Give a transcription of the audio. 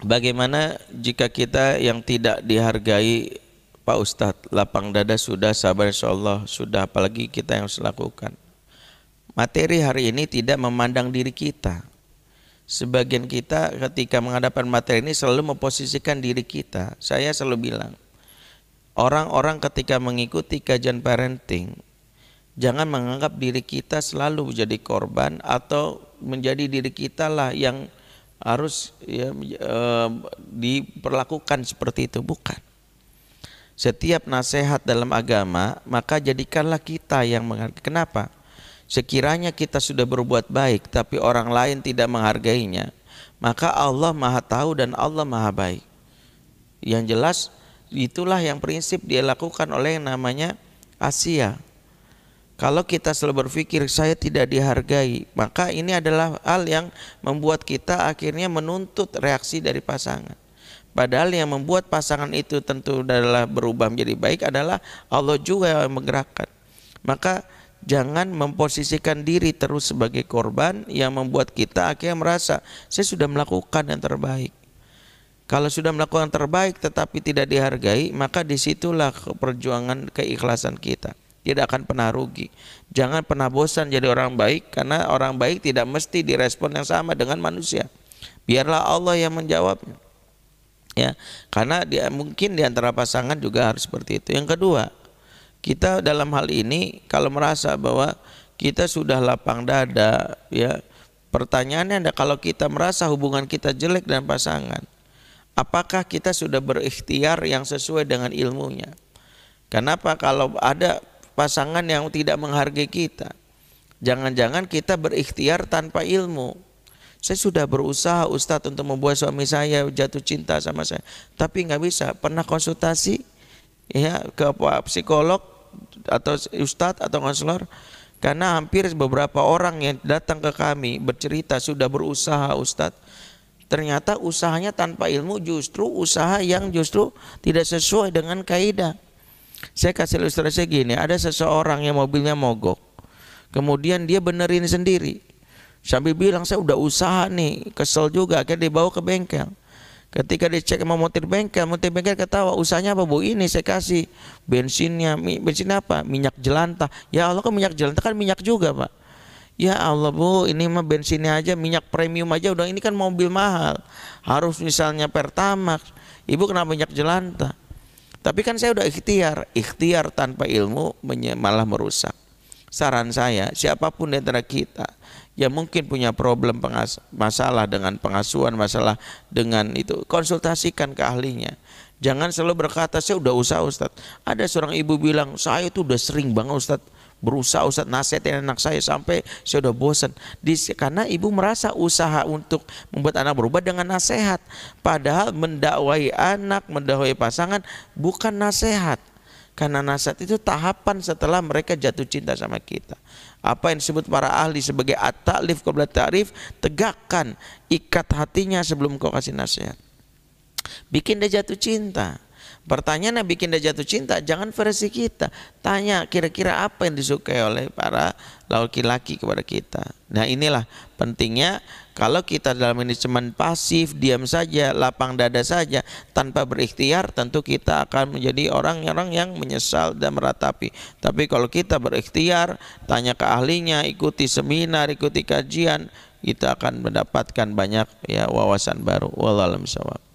Bagaimana jika kita yang tidak dihargai Pak Ustadz lapang dada sudah sabar insya Allah sudah apalagi kita yang harus lakukan materi hari ini tidak memandang diri kita sebagian kita ketika menghadapkan materi ini selalu memposisikan diri kita saya selalu bilang orang-orang ketika mengikuti kajian parenting jangan menganggap diri kita selalu menjadi korban atau menjadi diri kita lah yang harus ya, eh, diperlakukan seperti itu bukan. Setiap nasihat dalam agama maka jadikanlah kita yang menghargai. Kenapa? Sekiranya kita sudah berbuat baik tapi orang lain tidak menghargainya, maka Allah Maha Tahu dan Allah Maha Baik. Yang jelas itulah yang prinsip dilakukan oleh yang namanya Asia. Kalau kita selalu berpikir saya tidak dihargai, maka ini adalah hal yang membuat kita akhirnya menuntut reaksi dari pasangan. Padahal yang membuat pasangan itu tentu adalah berubah menjadi baik adalah Allah juga yang menggerakkan. Maka jangan memposisikan diri terus sebagai korban yang membuat kita akhirnya merasa saya sudah melakukan yang terbaik. Kalau sudah melakukan yang terbaik tetapi tidak dihargai, maka disitulah perjuangan keikhlasan kita tidak akan pernah rugi. Jangan pernah bosan jadi orang baik karena orang baik tidak mesti direspon yang sama dengan manusia. Biarlah Allah yang menjawabnya. Ya, karena dia mungkin di antara pasangan juga harus seperti itu. Yang kedua, kita dalam hal ini kalau merasa bahwa kita sudah lapang dada, ya. Pertanyaannya ada kalau kita merasa hubungan kita jelek dengan pasangan, apakah kita sudah berikhtiar yang sesuai dengan ilmunya? Kenapa kalau ada pasangan yang tidak menghargai kita. Jangan-jangan kita berikhtiar tanpa ilmu. Saya sudah berusaha Ustadz untuk membuat suami saya jatuh cinta sama saya, tapi nggak bisa. Pernah konsultasi ya ke psikolog atau Ustadz atau konselor karena hampir beberapa orang yang datang ke kami bercerita sudah berusaha Ustadz ternyata usahanya tanpa ilmu justru usaha yang justru tidak sesuai dengan kaidah saya kasih ilustrasi gini, ada seseorang yang mobilnya mogok. Kemudian dia benerin sendiri. Sambil bilang saya udah usaha nih, kesel juga akhirnya dibawa ke bengkel. Ketika dicek sama motor bengkel, motor bengkel ketawa, usahanya apa bu? Ini saya kasih bensinnya, bensin apa? Minyak jelanta Ya Allah kan minyak jelanta kan minyak juga pak. Ya Allah bu, ini mah bensinnya aja, minyak premium aja udah ini kan mobil mahal. Harus misalnya Pertamax. Ibu kenapa minyak jelantah? Tapi kan saya udah ikhtiar, ikhtiar tanpa ilmu malah merusak. Saran saya, siapapun di antara kita yang mungkin punya problem pengas masalah dengan pengasuhan, masalah dengan itu, konsultasikan ke ahlinya. Jangan selalu berkata saya udah usaha Ustadz. Ada seorang ibu bilang saya itu udah sering banget Ustadz berusaha Ustaz nasihatin anak saya sampai saya udah bosan. karena ibu merasa usaha untuk membuat anak berubah dengan nasihat. Padahal mendakwai anak, mendakwai pasangan bukan nasihat. Karena nasihat itu tahapan setelah mereka jatuh cinta sama kita. Apa yang disebut para ahli sebagai at-ta'lif qabla ta'rif, tegakkan ikat hatinya sebelum kau kasih nasihat. Bikin dia jatuh cinta yang bikin dia jatuh cinta, jangan versi kita. Tanya kira-kira apa yang disukai oleh para laki-laki kepada kita. Nah inilah pentingnya kalau kita dalam manajemen pasif, diam saja, lapang dada saja, tanpa berikhtiar, tentu kita akan menjadi orang-orang yang menyesal dan meratapi. Tapi kalau kita berikhtiar, tanya ke ahlinya, ikuti seminar, ikuti kajian, kita akan mendapatkan banyak ya wawasan baru. Wallahualam